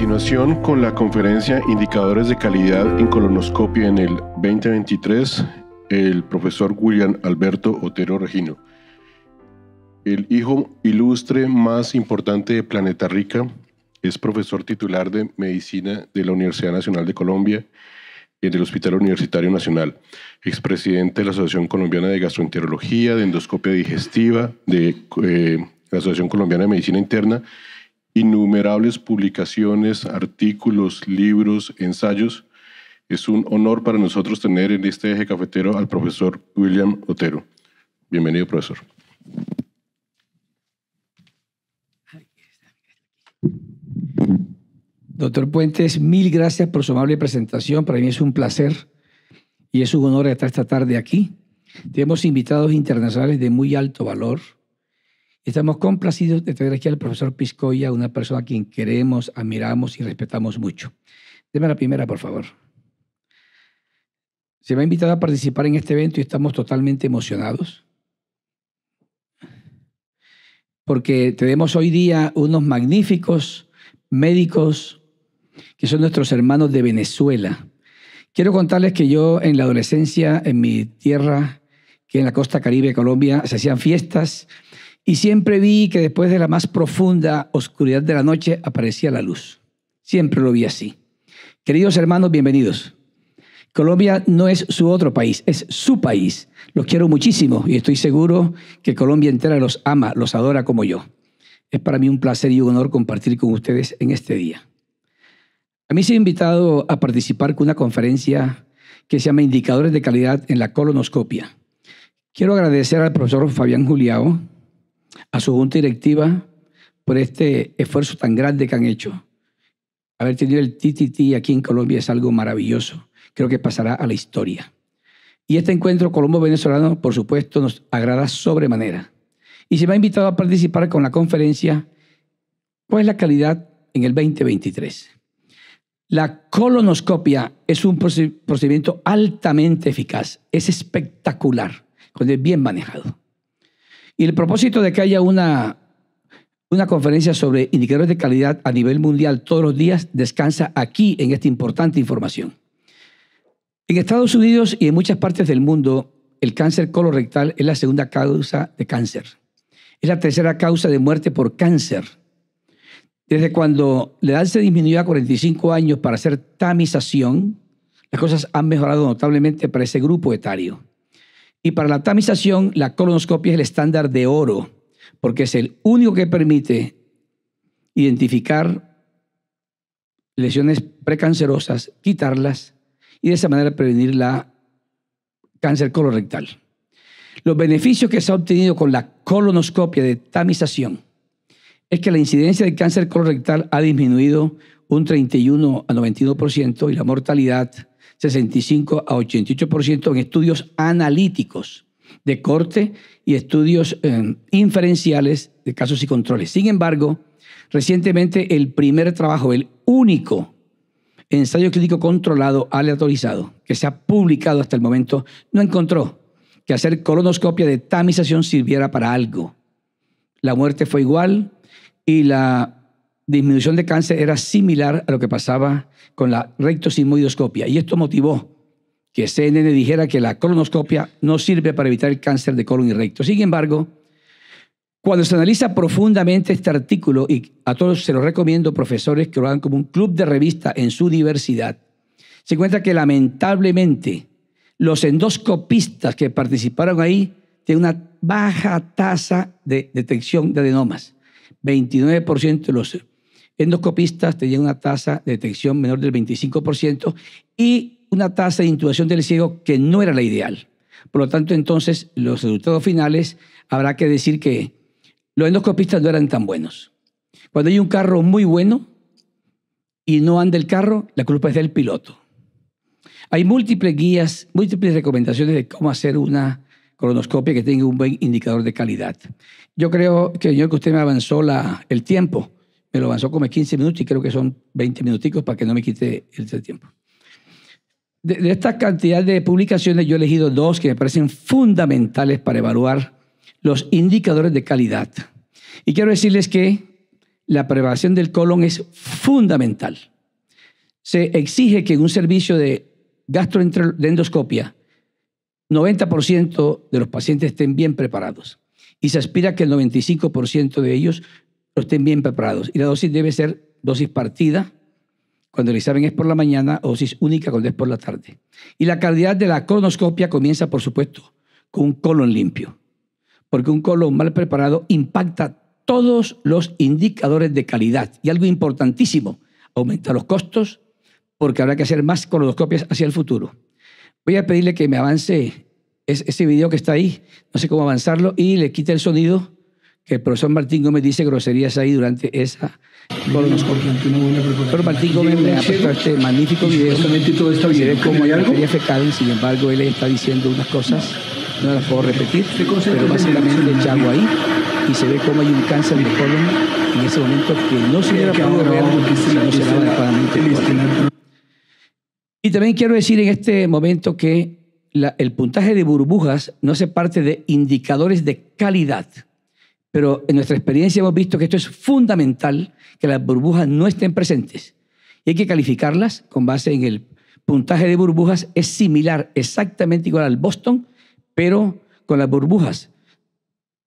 continuación con la conferencia Indicadores de Calidad en Colonoscopia en el 2023, el profesor William Alberto Otero Regino, el hijo ilustre más importante de Planeta Rica, es profesor titular de Medicina de la Universidad Nacional de Colombia y del Hospital Universitario Nacional, expresidente de la Asociación Colombiana de Gastroenterología, de Endoscopia Digestiva, de eh, la Asociación Colombiana de Medicina Interna innumerables publicaciones, artículos, libros, ensayos. Es un honor para nosotros tener en este eje cafetero al profesor William Otero. Bienvenido, profesor. Doctor Puentes, mil gracias por su amable presentación. Para mí es un placer y es un honor estar esta tarde aquí. Tenemos invitados internacionales de muy alto valor, Estamos complacidos de tener aquí al profesor Piscoya, una persona a quien queremos, admiramos y respetamos mucho. Deme la primera, por favor. Se me ha invitado a participar en este evento y estamos totalmente emocionados porque tenemos hoy día unos magníficos médicos que son nuestros hermanos de Venezuela. Quiero contarles que yo en la adolescencia, en mi tierra, que en la costa caribe de Colombia, se hacían fiestas y siempre vi que después de la más profunda oscuridad de la noche aparecía la luz. Siempre lo vi así. Queridos hermanos, bienvenidos. Colombia no es su otro país, es su país. Los quiero muchísimo y estoy seguro que Colombia entera los ama, los adora como yo. Es para mí un placer y un honor compartir con ustedes en este día. A mí se ha invitado a participar con una conferencia que se llama Indicadores de Calidad en la Colonoscopia. Quiero agradecer al profesor Fabián Juliao, a su junta directiva por este esfuerzo tan grande que han hecho. Haber tenido el TTT aquí en Colombia es algo maravilloso. Creo que pasará a la historia. Y este encuentro colombo-venezolano, por supuesto, nos agrada sobremanera. Y se me ha invitado a participar con la conferencia ¿Cuál es la calidad en el 2023? La colonoscopia es un procedimiento altamente eficaz, es espectacular, cuando es bien manejado. Y el propósito de que haya una, una conferencia sobre indicadores de calidad a nivel mundial todos los días descansa aquí en esta importante información. En Estados Unidos y en muchas partes del mundo, el cáncer colorectal es la segunda causa de cáncer. Es la tercera causa de muerte por cáncer. Desde cuando la edad se disminuyó a 45 años para hacer tamización, las cosas han mejorado notablemente para ese grupo etario. Y para la tamización, la colonoscopia es el estándar de oro, porque es el único que permite identificar lesiones precancerosas, quitarlas y de esa manera prevenir la cáncer colorectal. Los beneficios que se ha obtenido con la colonoscopia de tamización es que la incidencia de cáncer colorectal ha disminuido un 31 a 92% y la mortalidad 65 a 88% en estudios analíticos de corte y estudios em, inferenciales de casos y controles. Sin embargo, recientemente el primer trabajo, el único ensayo clínico controlado aleatorizado que se ha publicado hasta el momento, no encontró que hacer colonoscopia de tamización sirviera para algo. La muerte fue igual y la disminución de cáncer era similar a lo que pasaba con la rectosigmoidoscopia. Y esto motivó que CNN dijera que la colonoscopia no sirve para evitar el cáncer de colon y recto. Sin embargo, cuando se analiza profundamente este artículo, y a todos se lo recomiendo, profesores, que lo hagan como un club de revista en su diversidad, se encuentra que lamentablemente los endoscopistas que participaron ahí tienen una baja tasa de detección de adenomas. 29% de los endoscopistas tenían una tasa de detección menor del 25% y una tasa de intubación del ciego que no era la ideal. Por lo tanto, entonces, los resultados finales habrá que decir que los endoscopistas no eran tan buenos. Cuando hay un carro muy bueno y no anda el carro, la culpa es del piloto. Hay múltiples guías, múltiples recomendaciones de cómo hacer una colonoscopia que tenga un buen indicador de calidad. Yo creo que, señor, que usted me avanzó la, el tiempo me lo avanzó como 15 minutos y creo que son 20 minuticos para que no me quite el tiempo. De, esta cantidad de publicaciones yo he elegido dos que me parecen fundamentales para evaluar los indicadores de calidad. Y quiero decirles que la preparación del colon es fundamental. Se exige que en un servicio de gastroendoscopia 90% de los pacientes estén bien preparados y se aspira que el 95% de ellos estén bien preparados. Y la dosis debe ser dosis partida, cuando el examen es por la mañana, o dosis única cuando es por la tarde. Y la calidad de la colonoscopia comienza, por supuesto, con un colon limpio, porque un colon mal preparado impacta todos los indicadores de calidad. Y algo importantísimo, aumenta los costos, porque habrá que hacer más colonoscopias hacia el futuro. Voy a pedirle que me avance ese video que está ahí, no sé cómo avanzarlo, y le quite el sonido que el profesor Martín Gómez dice groserías ahí durante esa el Pero Martín Gómez me ha puesto este magnífico video. Todo está bien. como hay algo. sin embargo, él está diciendo unas cosas, no las puedo repetir, pero básicamente le chago ahí y se ve cómo hay un cáncer de colon en ese momento que no se hubiera eh, podido ver si se adecuadamente Y también quiero decir en este momento que la, el puntaje de burbujas no se parte de indicadores de calidad pero en nuestra experiencia hemos visto que esto es fundamental, que las burbujas no estén presentes. Y hay que calificarlas con base en el puntaje de burbujas. Es similar, exactamente igual al Boston, pero con las burbujas.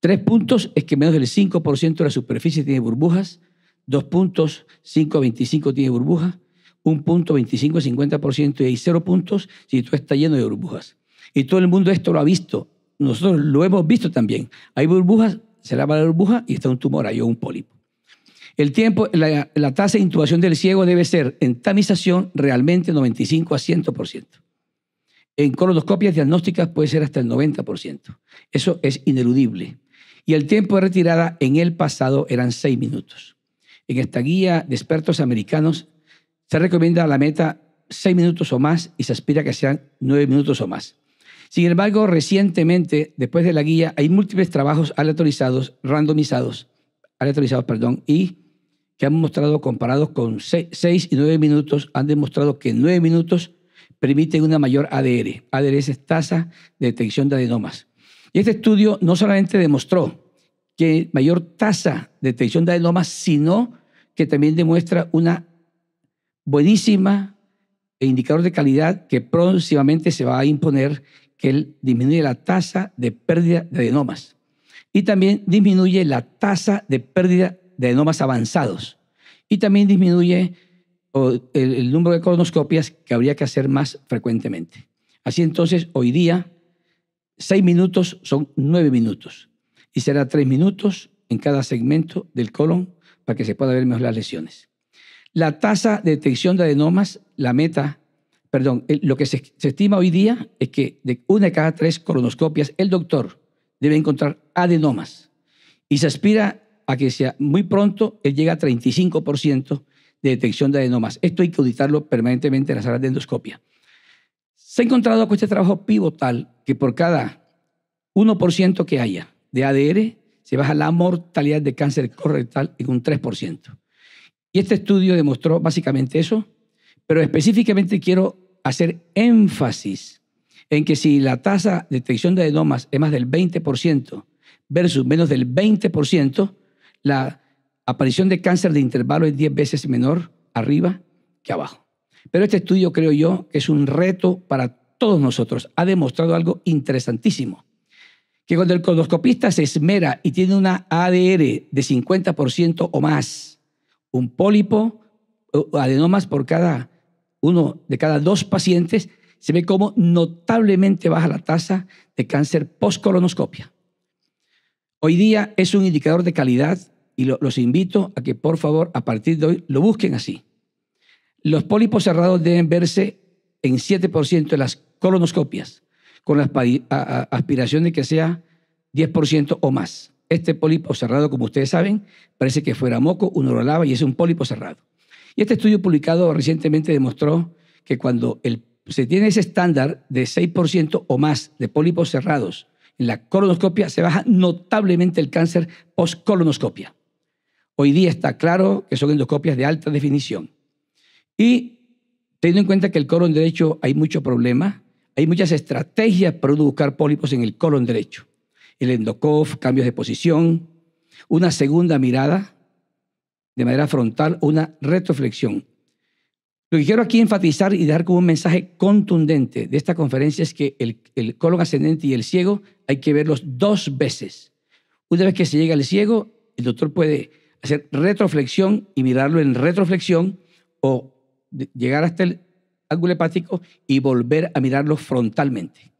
Tres puntos es que menos del 5% de la superficie tiene burbujas. Dos puntos, 5,25 tiene burbujas. Un punto, 25, 50% y hay cero puntos si tú está lleno de burbujas. Y todo el mundo esto lo ha visto. Nosotros lo hemos visto también. Hay burbujas se lava la burbuja y está un tumor ahí o un pólipo. tiempo, la, la tasa de intubación del ciego debe ser en tamización realmente 95 a 100%. En colonoscopias diagnósticas puede ser hasta el 90%. Eso es ineludible. Y el tiempo de retirada en el pasado eran 6 minutos. En esta guía de expertos americanos se recomienda la meta 6 minutos o más y se aspira que sean 9 minutos o más. Sin embargo, recientemente, después de la guía, hay múltiples trabajos aleatorizados, randomizados, aleatorizados, perdón, y que han mostrado, comparados con 6 y 9 minutos, han demostrado que 9 minutos permiten una mayor ADR. ADR es tasa de detección de adenomas. Y este estudio no solamente demostró que mayor tasa de detección de adenomas, sino que también demuestra una buenísima e indicador de calidad que próximamente se va a imponer, que disminuye la tasa de pérdida de adenomas y también disminuye la tasa de pérdida de adenomas avanzados y también disminuye el, número de colonoscopias que habría que hacer más frecuentemente. Así entonces, hoy día, seis minutos son nueve minutos y será tres minutos en cada segmento del colon para que se pueda ver mejor las lesiones. La tasa de detección de adenomas, la meta perdón, lo que se, estima hoy día es que de una de cada tres colonoscopias el doctor debe encontrar adenomas y se aspira a que sea muy pronto él llega a 35% de detección de adenomas. Esto hay que auditarlo permanentemente en las salas de endoscopia. Se ha encontrado con este trabajo pivotal que por cada 1% que haya de ADR se baja la mortalidad de cáncer correctal en un 3%. Y este estudio demostró básicamente eso, pero específicamente quiero hacer énfasis en que si la tasa de detección de adenomas es más del 20% versus menos del 20%, la aparición de cáncer de intervalo es 10 veces menor arriba que abajo. Pero este estudio, creo yo, que es un reto para todos nosotros. Ha demostrado algo interesantísimo, que cuando el colonoscopista se esmera y tiene una ADR de 50% o más, un pólipo, o adenomas por cada uno de cada dos pacientes, se ve como notablemente baja la tasa de cáncer postcolonoscopia. Hoy día es un indicador de calidad y los invito a que por favor a partir de hoy lo busquen así. Los pólipos cerrados deben verse en 7% de las colonoscopias, con la aspiración de que sea 10% o más. Este pólipo cerrado, como ustedes saben, parece que fuera moco, uno lo lava y es un pólipo cerrado. Y este estudio publicado recientemente demostró que cuando se tiene ese estándar de 6% o más de pólipos cerrados en la colonoscopia, se baja notablemente el cáncer post-colonoscopia. Hoy día está claro que son endoscopias de alta definición. Y teniendo en cuenta que el colon derecho hay mucho problema, hay muchas estrategias para buscar pólipos en el colon derecho. El endocof, cambios de posición, una segunda mirada, de manera frontal una retroflexión. Lo que quiero aquí enfatizar y dar como un mensaje contundente de esta conferencia es que el, el colon ascendente y el ciego hay que verlos dos veces. Una vez que se llega al ciego, el doctor puede hacer retroflexión y mirarlo en retroflexión o llegar hasta el ángulo hepático y volver a mirarlo frontalmente.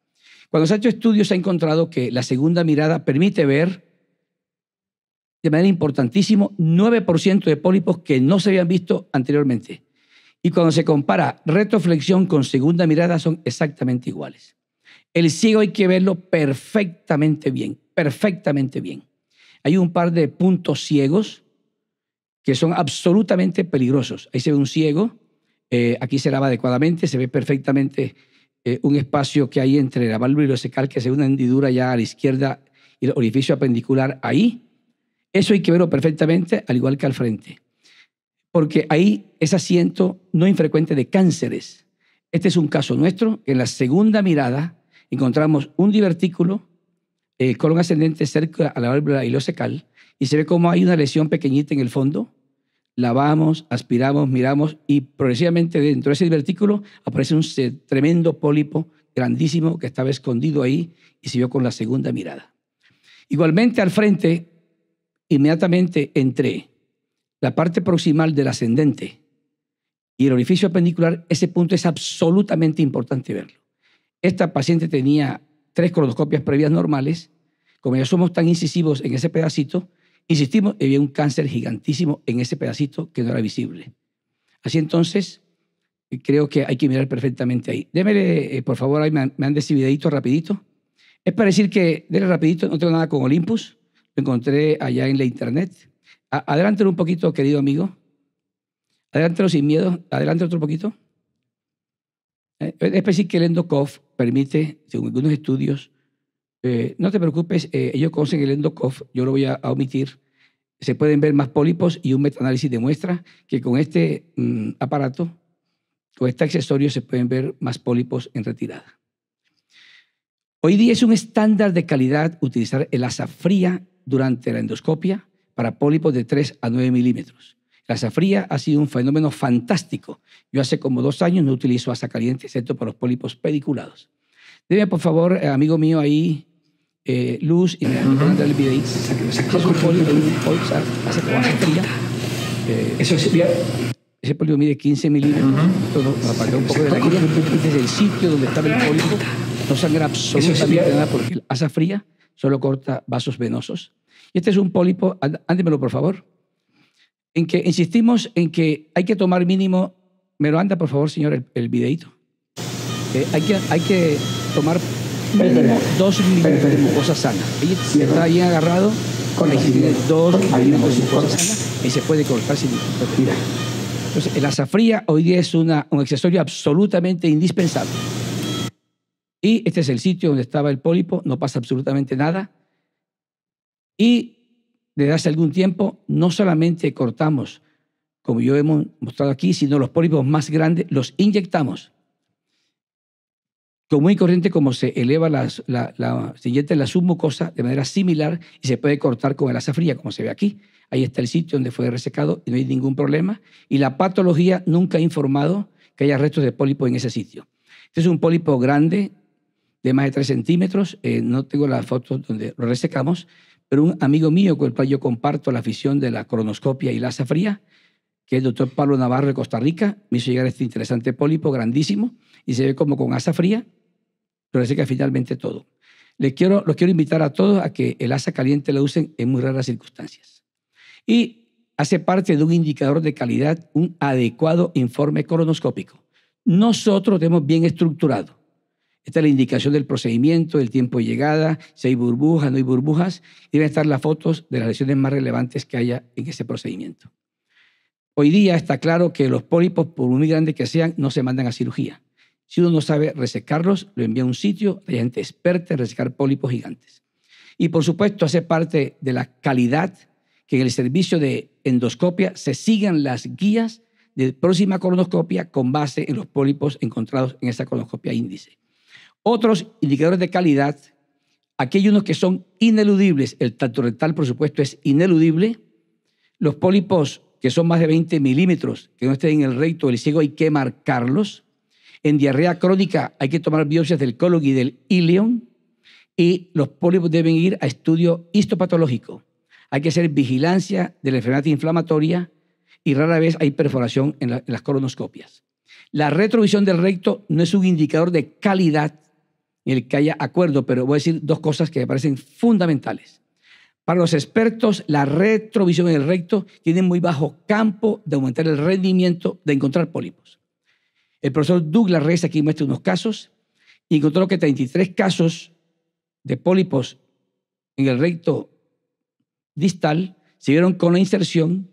Cuando se ha hecho estudios se ha encontrado que la segunda mirada permite ver de manera importantísima 9% de pólipos que no se habían visto anteriormente. Y cuando se compara retroflexión con segunda mirada son exactamente iguales. El ciego hay que verlo perfectamente bien, perfectamente bien. Hay un par de puntos ciegos que son absolutamente peligrosos. Ahí se ve un ciego, eh, aquí se lava adecuadamente, se ve perfectamente eh, un espacio que hay entre la válvula y secal, que es una hendidura ya a la izquierda y el orificio apendicular ahí. Eso hay que verlo perfectamente, al igual que al frente. Porque ahí es asiento no infrecuente de cánceres. Este es un caso nuestro. En la segunda mirada encontramos un divertículo, con eh, colon ascendente cerca a la válvula ilocecal, y se ve como hay una lesión pequeñita en el fondo. Lavamos, aspiramos, miramos y progresivamente dentro de ese divertículo aparece un tremendo pólipo grandísimo que estaba escondido ahí y se vio con la segunda mirada. Igualmente al frente inmediatamente entre la parte proximal del ascendente y el orificio apendicular, ese punto es absolutamente importante verlo. Esta paciente tenía tres colonoscopias previas normales. Como ya somos tan incisivos en ese pedacito, insistimos, había un cáncer gigantísimo en ese pedacito que no era visible. Así entonces, creo que hay que mirar perfectamente ahí. Démele, eh, por favor, ahí me, han videito rapidito. Es para decir que, déle rapidito, no tengo nada con Olympus encontré allá en la internet. Adelántelo un poquito, querido amigo. Adelántelo sin miedo. adelante otro poquito. Eh, es decir, que el endocof permite, según algunos estudios, eh, no te preocupes, eh, ellos conocen el endocof, yo lo voy a, omitir. Se pueden ver más pólipos y un metaanálisis demuestra que con este mm, aparato, con este accesorio, se pueden ver más pólipos en retirada. Hoy día es un estándar de calidad utilizar el asa fría durante la endoscopia para pólipos de 3 a 9 milímetros. La asa fría ha sido un fenómeno fantástico. Yo hace como dos años no utilizo asa caliente, excepto para los pólipos pediculados. Deme, por favor, amigo mío, ahí eh, luz y me van el video. Es un pólipo, hace como asa Eso es Ese pólipo mide 15 milímetros. Todo para un poco de la guía. Este es el sitio donde estaba el pólipo. No sangra absolutamente nada porque la asa fría solo corta vasos venosos. Y este es un pólipo, ándemelo por favor, en que insistimos en que hay que tomar mínimo, me lo anda por favor señor el, videito, hay, que, hay que tomar dos milímetros de mucosa sana. si está bien agarrado, con dos mililitros de mucosa sana y se puede cortar sin Entonces, el safría hoy día es una, un accesorio absolutamente indispensable. Y este es el sitio donde estaba el pólipo, no pasa absolutamente nada. Y desde hace algún tiempo no solamente cortamos, como yo hemos mostrado aquí, sino los pólipos más grandes los inyectamos. Con muy corriente como se eleva la, la, se inyecta la submucosa de manera similar y se puede cortar con el asa fría, como se ve aquí. Ahí está el sitio donde fue resecado y no hay ningún problema. Y la patología nunca ha informado que haya restos de pólipo en ese sitio. Este es un pólipo grande, de más de 3 centímetros. Eh, no tengo la foto donde lo resecamos, pero un amigo mío con el cual yo comparto la afición de la cronoscopia y la asa fría, que es el doctor Pablo Navarro de Costa Rica, me hizo llegar este interesante pólipo grandísimo y se ve como con asa fría, pero reseca finalmente todo. Les quiero, los quiero invitar a todos a que el asa caliente la usen en muy raras circunstancias. Y hace parte de un indicador de calidad, un adecuado informe coronoscópico Nosotros tenemos bien estructurado la indicación del procedimiento, el tiempo de llegada, si hay burbujas, no hay burbujas. Deben estar las fotos de las lesiones más relevantes que haya en ese procedimiento. Hoy día está claro que los pólipos, por muy grandes que sean, no se mandan a cirugía. Si uno no sabe resecarlos, lo envía a un sitio, hay gente experta en resecar pólipos gigantes. Y por supuesto, hace parte de la calidad que en el servicio de endoscopia se sigan las guías de próxima colonoscopia con base en los pólipos encontrados en esa colonoscopia índice. Otros indicadores de calidad, aquellos que son ineludibles, el tacto rectal, por supuesto, es ineludible. Los pólipos que son más de 20 milímetros, que no estén en el recto el ciego, hay que marcarlos. En diarrea crónica hay que tomar biopsias del colon y del ileón. Y los pólipos deben ir a estudio histopatológico. Hay que hacer vigilancia de la enfermedad inflamatoria y rara vez hay perforación en las colonoscopias. La retrovisión del recto no es un indicador de calidad, en el que haya acuerdo, pero voy a decir dos cosas que me parecen fundamentales. Para los expertos, la retrovisión en el recto tiene muy bajo campo de aumentar el rendimiento de encontrar pólipos. El profesor Douglas Reyes aquí muestra unos casos y encontró que 33 casos de pólipos en el recto distal se vieron con la inserción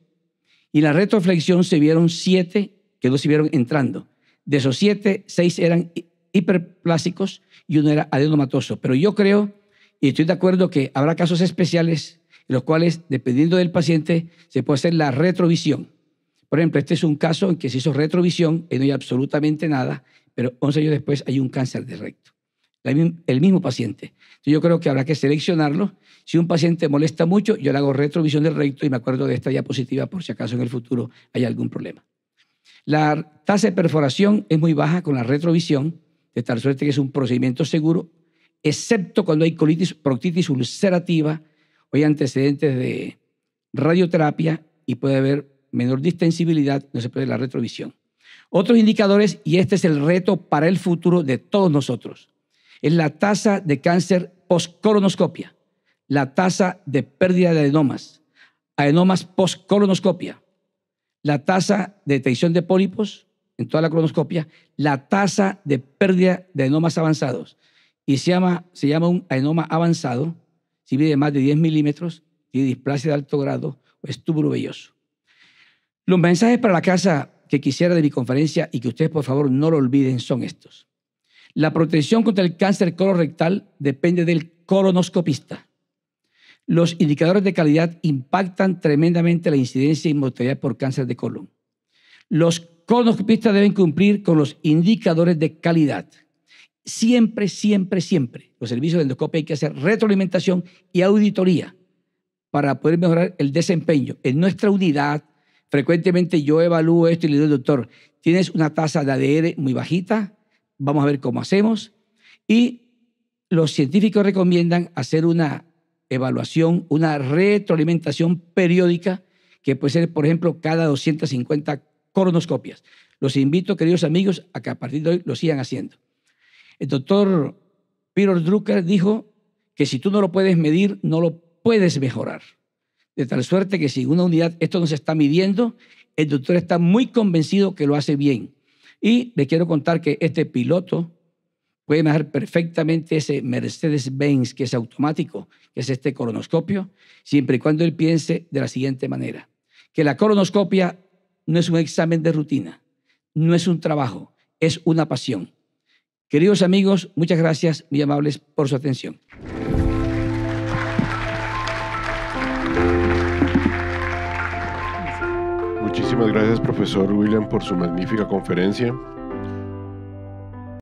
y la retroflexión se vieron 7 que no se vieron entrando. De esos 7, 6 eran hiperplásicos y uno era adenomatoso. Pero yo creo y estoy de acuerdo que habrá casos especiales en los cuales, dependiendo del paciente, se puede hacer la retrovisión. Por ejemplo, este es un caso en que se hizo retrovisión y no hay absolutamente nada, pero 11 años después hay un cáncer de recto. El mismo paciente. Entonces yo creo que habrá que seleccionarlo. Si un paciente molesta mucho, yo le hago retrovisión del recto y me acuerdo de esta diapositiva por si acaso en el futuro hay algún problema. La tasa de perforación es muy baja con la retrovisión de tal suerte que es un procedimiento seguro, excepto cuando hay colitis, proctitis ulcerativa o hay antecedentes de radioterapia y puede haber menor distensibilidad, no se puede la retrovisión. Otros indicadores, y este es el reto para el futuro de todos nosotros, es la tasa de cáncer post-colonoscopia, la tasa de pérdida de adenomas, adenomas post-colonoscopia, la tasa de detección de pólipos, en toda la colonoscopia, la tasa de pérdida de enomas avanzados. Y se llama, se llama un enoma avanzado si mide más de 10 milímetros, y displace de alto grado o estúbulo velloso. Los mensajes para la casa que quisiera de mi conferencia y que ustedes por favor no lo olviden son estos. La protección contra el cáncer colorectal depende del colonoscopista. Los indicadores de calidad impactan tremendamente la incidencia y mortalidad por cáncer de colon. Los colonoscopistas deben cumplir con los indicadores de calidad. Siempre, siempre, siempre. Los servicios de endoscopia hay que hacer retroalimentación y auditoría para poder mejorar el desempeño. En nuestra unidad, frecuentemente yo evalúo esto y le digo al doctor, tienes una tasa de ADR muy bajita, vamos a ver cómo hacemos. Y los científicos recomiendan hacer una evaluación, una retroalimentación periódica, que puede ser, por ejemplo, cada 250 coronoscopias. Los invito, queridos amigos, a que a partir de hoy lo sigan haciendo. El doctor Peter Drucker dijo que si tú no lo puedes medir, no lo puedes mejorar. De tal suerte que si una unidad esto no se está midiendo, el doctor está muy convencido que lo hace bien. Y le quiero contar que este piloto puede manejar perfectamente ese Mercedes-Benz que es automático, que es este coronoscopio, siempre y cuando él piense de la siguiente manera, que la coronoscopia no es un examen de rutina, no es un trabajo, es una pasión. Queridos amigos, muchas gracias, muy amables, por su atención. Muchísimas gracias, profesor William, por su magnífica conferencia.